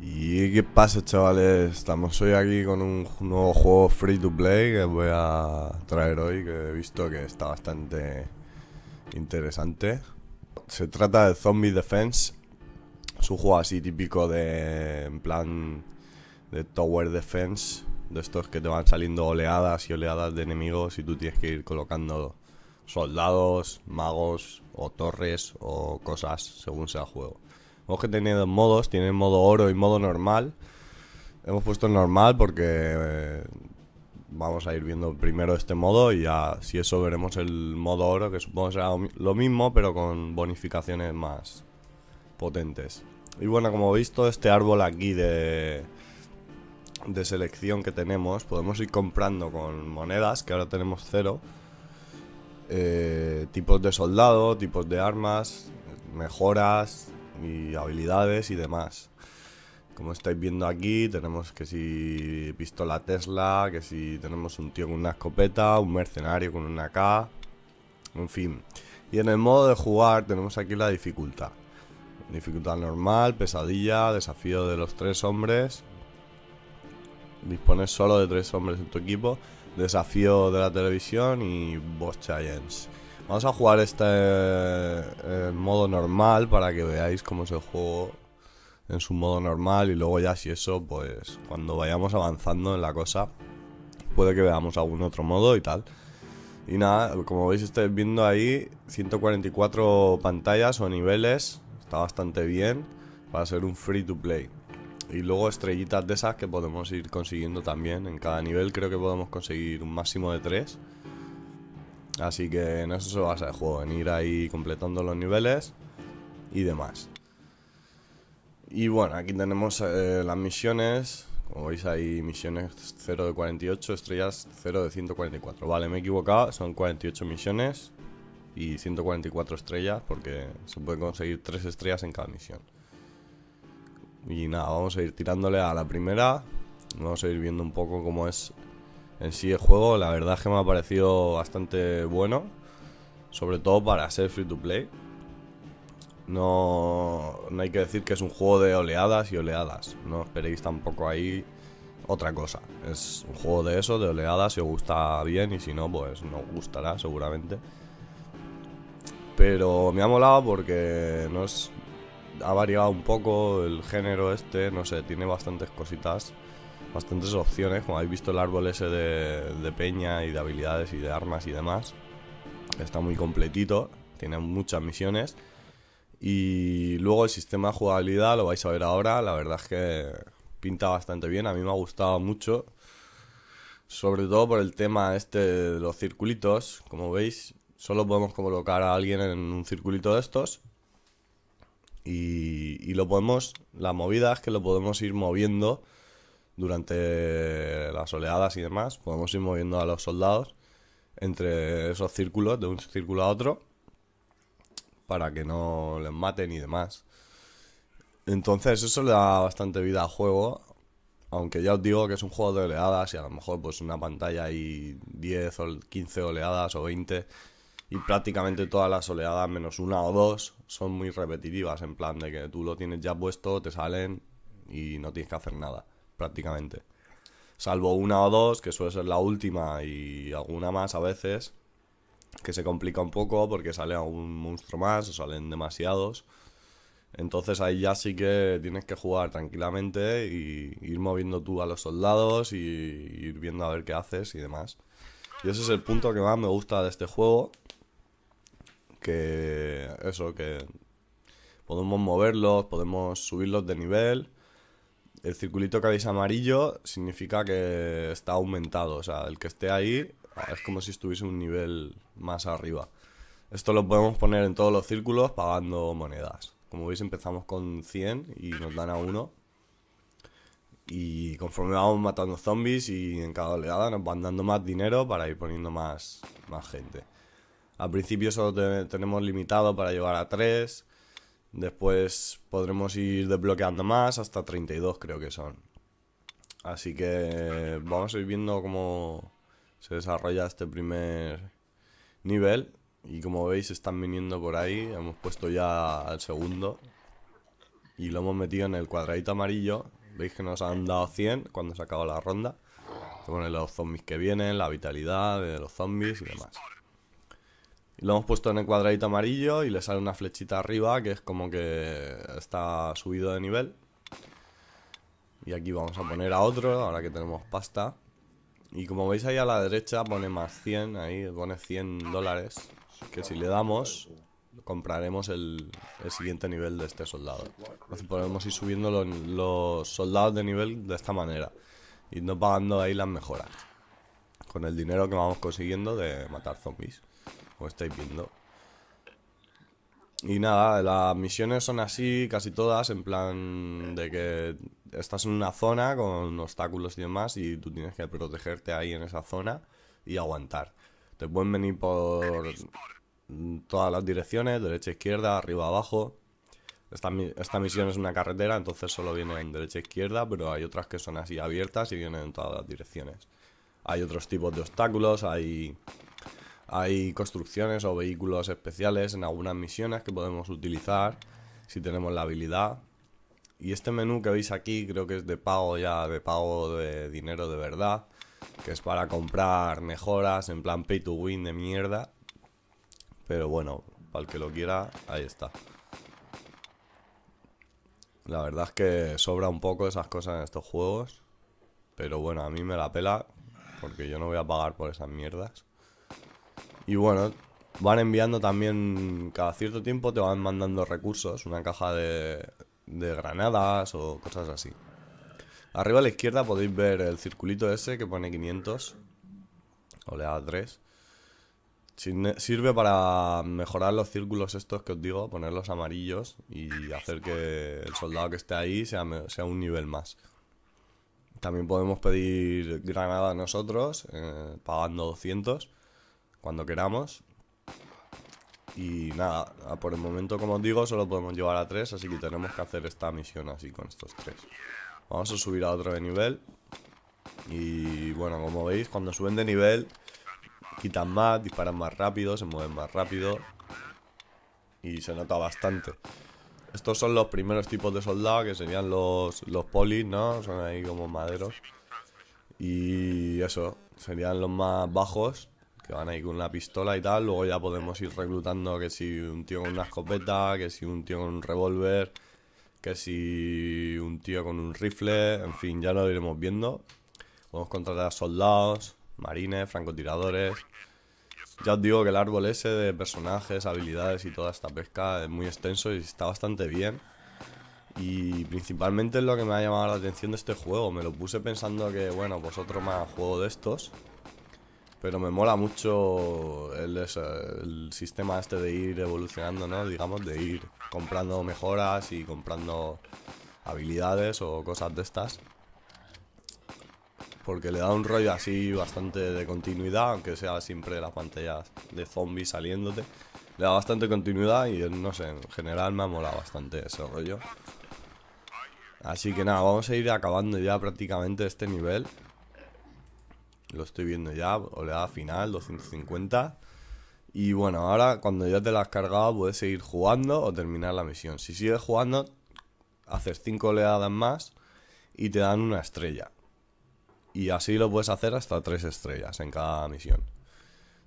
¿Y qué pasa chavales? Estamos hoy aquí con un nuevo juego free to play que voy a traer hoy que he visto que está bastante interesante. Se trata de Zombie Defense. Es un juego así típico de plan de Tower Defense. De estos que te van saliendo oleadas y oleadas de enemigos y tú tienes que ir colocando soldados, magos o torres o cosas según sea el juego. Hemos que tiene dos modos, tiene modo oro y modo normal. Hemos puesto el normal porque eh, vamos a ir viendo primero este modo y ya si eso veremos el modo oro que supongo será lo mismo pero con bonificaciones más potentes. Y bueno, como he visto, este árbol aquí de, de selección que tenemos, podemos ir comprando con monedas, que ahora tenemos cero, eh, tipos de soldado, tipos de armas, mejoras, y habilidades y demás. Como estáis viendo aquí, tenemos que si pistola Tesla, que si tenemos un tío con una escopeta, un mercenario con una K, en fin. Y en el modo de jugar tenemos aquí la dificultad. Dificultad normal, pesadilla, desafío de los tres hombres. Dispones solo de tres hombres en tu equipo. Desafío de la televisión y Boss Challenge. Vamos a jugar este eh, modo normal para que veáis cómo se juega juego en su modo normal y luego ya si eso, pues cuando vayamos avanzando en la cosa, puede que veamos algún otro modo y tal. Y nada, como veis estáis viendo ahí, 144 pantallas o niveles, está bastante bien para ser un free to play. Y luego estrellitas de esas que podemos ir consiguiendo también en cada nivel, creo que podemos conseguir un máximo de 3. Así que en eso se basa el juego, en ir ahí completando los niveles y demás. Y bueno, aquí tenemos eh, las misiones. Como veis ahí misiones 0 de 48, estrellas 0 de 144. Vale, me he equivocado, son 48 misiones y 144 estrellas porque se puede conseguir 3 estrellas en cada misión. Y nada, vamos a ir tirándole a la primera. Vamos a ir viendo un poco cómo es en sí el juego, la verdad es que me ha parecido bastante bueno, sobre todo para ser free to play. No, hay que decir que es un juego de oleadas y oleadas, no esperéis tampoco ahí otra cosa. Es un juego de eso, de oleadas, si os gusta bien y si no, pues no os gustará seguramente. Pero me ha molado porque nos ha variado un poco el género este, no sé, tiene bastantes cositas bastantes opciones, como habéis visto el árbol ese de, peña y de habilidades y de armas y demás. Está muy completito, tiene muchas misiones. Y luego el sistema de jugabilidad lo vais a ver ahora, la verdad es que pinta bastante bien, a mí me ha gustado mucho. Sobre todo por el tema este de los circulitos, como veis, solo podemos colocar a alguien en un circulito de estos. Y, y lo podemos, la movida es que lo podemos ir moviendo durante las oleadas y demás, podemos ir moviendo a los soldados entre esos círculos, de un círculo a otro, para que no les maten y demás. Entonces eso le da bastante vida al juego, aunque ya os digo que es un juego de oleadas y a lo mejor pues una pantalla Y 10 o 15 oleadas o 20 y prácticamente todas las oleadas menos una o dos son muy repetitivas en plan de que tú lo tienes ya puesto, te salen y no tienes que hacer nada prácticamente. Salvo una o dos, que suele ser la última y alguna más a veces, que se complica un poco porque sale algún monstruo más o salen demasiados. Entonces ahí ya sí que tienes que jugar tranquilamente y ir moviendo tú a los soldados y ir viendo a ver qué haces y demás. Y ese es el punto que más me gusta de este juego. Que eso, que podemos moverlos, podemos subirlos de nivel el circulito que veis amarillo significa que está aumentado, o sea, el que esté ahí es como si estuviese un nivel más arriba. Esto lo podemos poner en todos los círculos pagando monedas. Como veis empezamos con 100 y nos dan a 1. Y conforme vamos matando zombies y en cada oleada nos van dando más dinero para ir poniendo más, más gente. Al principio solo tenemos limitado para llevar a 3. Después podremos ir desbloqueando más, hasta 32 creo que son. Así que vamos a ir viendo cómo se desarrolla este primer nivel. Y como veis están viniendo por ahí, hemos puesto ya al segundo. Y lo hemos metido en el cuadradito amarillo. Veis que nos han dado 100 cuando se acaba la ronda. Se ponen los zombies que vienen, la vitalidad de los zombies y demás. Y lo hemos puesto en el cuadradito amarillo y le sale una flechita arriba que es como que está subido de nivel. Y aquí vamos a poner a otro, ahora que tenemos pasta. Y como veis ahí a la derecha pone más 100, ahí pone 100 dólares. Que si le damos, compraremos el, siguiente nivel de este soldado. Entonces podemos ir subiendo los, los soldados de nivel de esta manera. Y no pagando ahí las mejoras. Con el dinero que vamos consiguiendo de matar zombies. Como estáis viendo. Y nada, las misiones son así, casi todas, en plan de que estás en una zona con obstáculos y demás y tú tienes que protegerte ahí en esa zona y aguantar. Te pueden venir por todas las direcciones, derecha, izquierda, arriba, abajo. Esta, misión es una carretera, entonces solo en derecha, izquierda, pero hay otras que son así abiertas y vienen en todas las direcciones hay otros tipos de obstáculos, hay, hay construcciones o vehículos especiales en algunas misiones que podemos utilizar si tenemos la habilidad. Y este menú que veis aquí creo que es de pago ya, de pago de dinero de verdad, que es para comprar mejoras en plan pay to win de mierda. Pero bueno, para el que lo quiera, ahí está. La verdad es que sobra un poco esas cosas en estos juegos. Pero bueno, a mí me la pela porque yo no voy a pagar por esas mierdas. Y bueno, van enviando también, cada cierto tiempo te van mandando recursos, una caja de, granadas o cosas así. Arriba a la izquierda podéis ver el circulito ese que pone 500, o le da 3. Sirve para mejorar los círculos estos que os digo, ponerlos amarillos y hacer que el soldado que esté ahí sea un nivel más. También podemos pedir granada nosotros, eh, pagando 200 cuando queramos. Y nada, por el momento, como os digo, solo podemos llevar a tres, así que tenemos que hacer esta misión así con estos tres. Vamos a subir a otro de nivel. Y bueno, como veis, cuando suben de nivel, quitan más, disparan más rápido, se mueven más rápido. Y se nota bastante. Estos son los primeros tipos de soldados, que serían los, los polis, ¿no? Son ahí como maderos. Y eso, serían los más bajos, que van ahí con una pistola y tal. Luego ya podemos ir reclutando que si un tío con una escopeta, que si un tío con un revólver, que si un tío con un rifle, en fin, ya lo iremos viendo. Podemos contratar soldados, marines, francotiradores. Ya os digo que el árbol ese de personajes, habilidades y toda esta pesca es muy extenso y está bastante bien. Y principalmente es lo que me ha llamado la atención de este juego. Me lo puse pensando que, bueno, pues otro más juego de estos. Pero me mola mucho el, el sistema este de ir evolucionando, ¿no? Digamos, de ir comprando mejoras y comprando habilidades o cosas de estas porque le da un rollo así bastante de continuidad, aunque sea siempre la pantalla de zombies saliéndote. Le da bastante continuidad y no sé, en general me ha molado bastante ese rollo. Así que nada, vamos a ir acabando ya prácticamente este nivel. Lo estoy viendo ya, oleada final, 250. Y bueno, ahora cuando ya te la has cargado puedes seguir jugando o terminar la misión. Si sigues jugando, haces 5 oleadas más y te dan una estrella. Y así lo puedes hacer hasta tres estrellas en cada misión.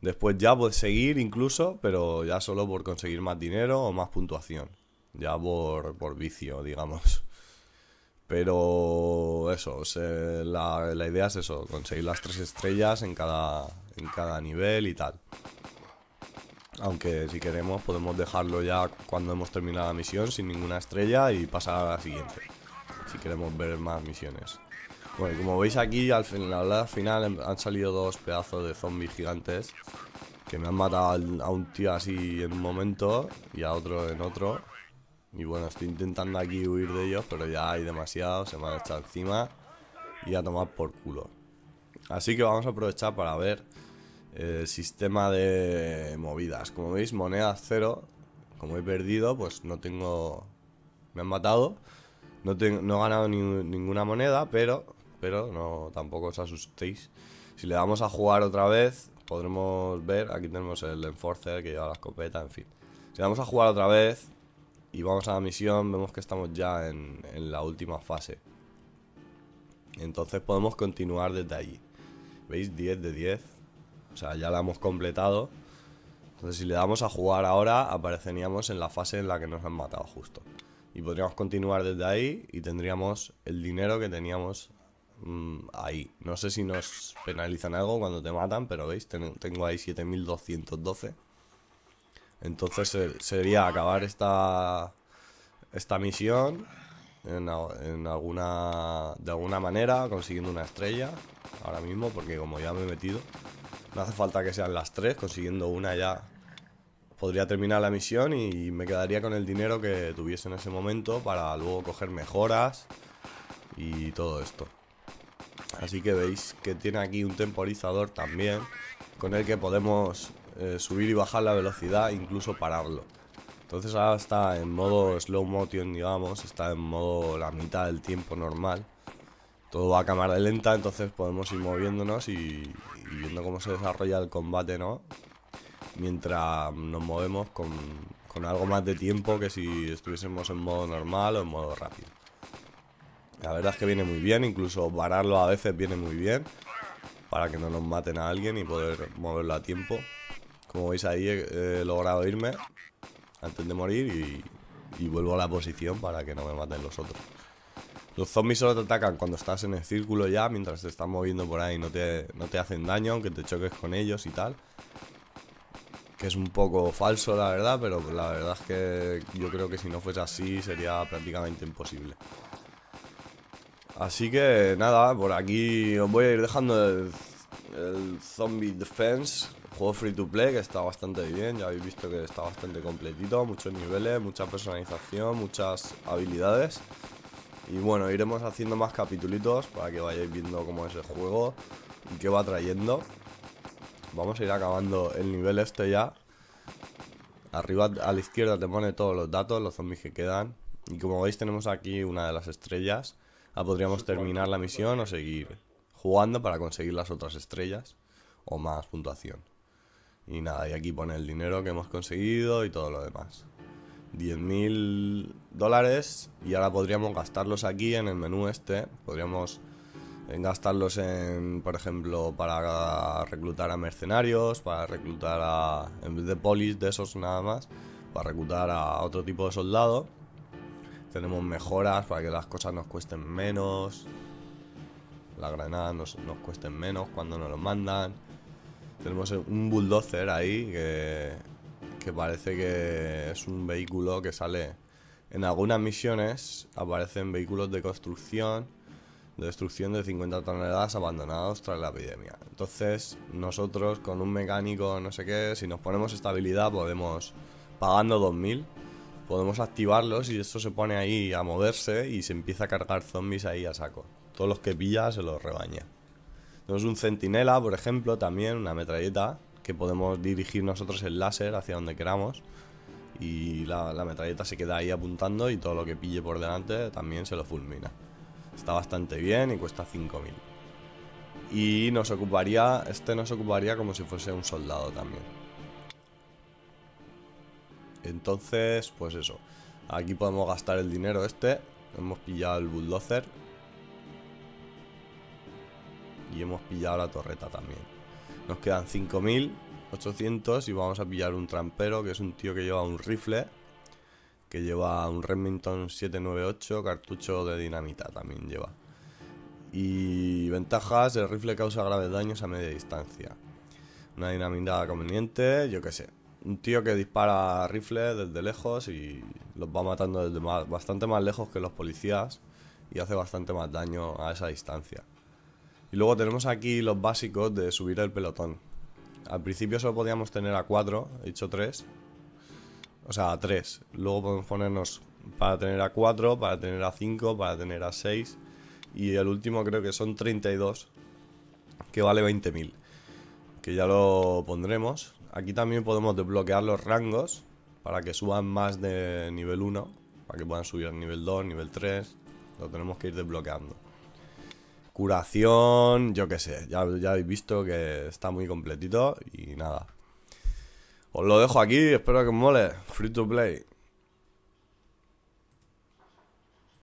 Después ya puedes seguir incluso, pero ya solo por conseguir más dinero o más puntuación. Ya por, por vicio, digamos. Pero eso, la, idea es eso, conseguir las tres estrellas en cada, en cada nivel y tal. Aunque si queremos podemos dejarlo ya cuando hemos terminado la misión sin ninguna estrella y pasar a la siguiente. Si queremos ver más misiones. Bueno, como veis aquí, al final, al final em, han salido dos pedazos de zombies gigantes que me han matado a un tío así en un momento y a otro en otro. Y bueno, estoy intentando aquí huir de ellos, pero ya hay demasiados. se me han echado encima y a tomar por culo. Así que vamos a aprovechar para ver eh, el sistema de movidas. Como veis, moneda cero. Como he perdido, pues no tengo... Me han matado. No, he ganado ninguna moneda, pero pero no tampoco os asustéis. Si le damos a jugar otra vez, podremos ver, aquí tenemos el Enforcer que lleva la escopeta, en fin. Si le damos a jugar otra vez y vamos a la misión, vemos que estamos ya en, en la última fase. Entonces podemos continuar desde allí. ¿Veis? 10 de 10. O sea, ya la hemos completado. Entonces si le damos a jugar ahora, apareceríamos en la fase en la que nos han matado justo. Y podríamos continuar desde ahí y tendríamos el dinero que teníamos Mm, ahí. No sé si nos penalizan algo cuando te matan, pero veis, tengo ahí 7212. Entonces sería acabar esta, esta misión en, en, alguna, de alguna manera consiguiendo una estrella ahora mismo, porque como ya me he metido, no hace falta que sean las tres, consiguiendo una ya podría terminar la misión y me quedaría con el dinero que tuviese en ese momento para luego coger mejoras y todo esto. Así que veis que tiene aquí un temporizador también con el que podemos eh, subir y bajar la velocidad, incluso pararlo. Entonces ahora está en modo slow motion, digamos, está en modo la mitad del tiempo normal. Todo va a cámara lenta, entonces podemos ir moviéndonos y, viendo cómo se desarrolla el combate, ¿no? Mientras nos movemos con algo más de tiempo que si estuviésemos en modo normal o en modo rápido. La verdad es que viene muy bien, incluso vararlo a veces viene muy bien para que no nos maten a alguien y poder moverlo a tiempo. Como veis ahí he, logrado irme antes de morir y, vuelvo a la posición para que no me maten los otros. Los zombies solo te atacan cuando estás en el círculo ya, mientras te estás moviendo por ahí no no te hacen daño, aunque te choques con ellos y tal. Que es un poco falso la verdad, pero la verdad es que yo creo que si no fuese así sería prácticamente imposible. Así que nada, por aquí os voy a ir dejando el, Zombie Defense, juego free to play que está bastante bien, ya habéis visto que está bastante completito, muchos niveles, mucha personalización, muchas habilidades. Y bueno, iremos haciendo más capitulitos para que vayáis viendo cómo es el juego y qué va trayendo. Vamos a ir acabando el nivel este ya. Arriba a la izquierda te pone todos los datos, los zombies que quedan. Y como veis tenemos aquí una de las estrellas Ah, podríamos terminar la misión o seguir jugando para conseguir las otras estrellas o más puntuación. Y nada, y aquí pone el dinero que hemos conseguido y todo lo demás. 10.000 dólares y ahora podríamos gastarlos aquí en el menú este. Podríamos eh, gastarlos en, por ejemplo, para reclutar a mercenarios, para reclutar a, en vez de polis de esos nada más, para reclutar a otro tipo de soldado tenemos mejoras para que las cosas nos cuesten menos, La granada nos, nos cuesten menos cuando nos lo mandan. Tenemos un bulldozer ahí que, que parece que es un vehículo que sale en algunas misiones aparecen vehículos de construcción, de destrucción de 50 toneladas abandonados tras la epidemia. Entonces, nosotros con un mecánico, no sé qué, si nos ponemos estabilidad podemos, pagando 2000, podemos activarlos y esto se pone ahí a moverse y se empieza a cargar zombies ahí a saco. Todos los que pilla se los rebaña. Tenemos un centinela, por ejemplo, también, una metralleta, que podemos dirigir nosotros el láser hacia donde queramos. Y la, metralleta se queda ahí apuntando y todo lo que pille por delante también se lo fulmina. Está bastante bien y cuesta 5000. Y nos ocuparía, este nos ocuparía como si fuese un soldado también. Entonces, pues eso. Aquí podemos gastar el dinero este. Hemos pillado el bulldozer. Y hemos pillado la torreta también. Nos quedan 5.800 y vamos a pillar un trampero, que es un tío que lleva un rifle. Que lleva un Remington 798, cartucho de dinamita también lleva. Y ventajas, el rifle causa graves daños a media distancia. Una dinamita conveniente, yo qué sé un tío que dispara rifles desde lejos y los va matando desde bastante más lejos que los policías y hace bastante más daño a esa distancia. Y luego tenemos aquí los básicos de subir el pelotón. Al principio solo podíamos tener a 4, he hecho 3. O sea, a 3. Luego podemos ponernos para tener a 4, para tener a 5, para tener a 6. Y el último creo que son 32, que vale 20.000. Que ya lo pondremos. Aquí también podemos desbloquear los rangos para que suban más de nivel 1, para que puedan subir a nivel 2, nivel 3. Lo tenemos que ir desbloqueando. Curación, yo qué sé, ya, ya habéis visto que está muy completito y nada. Os lo dejo aquí, espero que os mole. Free to play.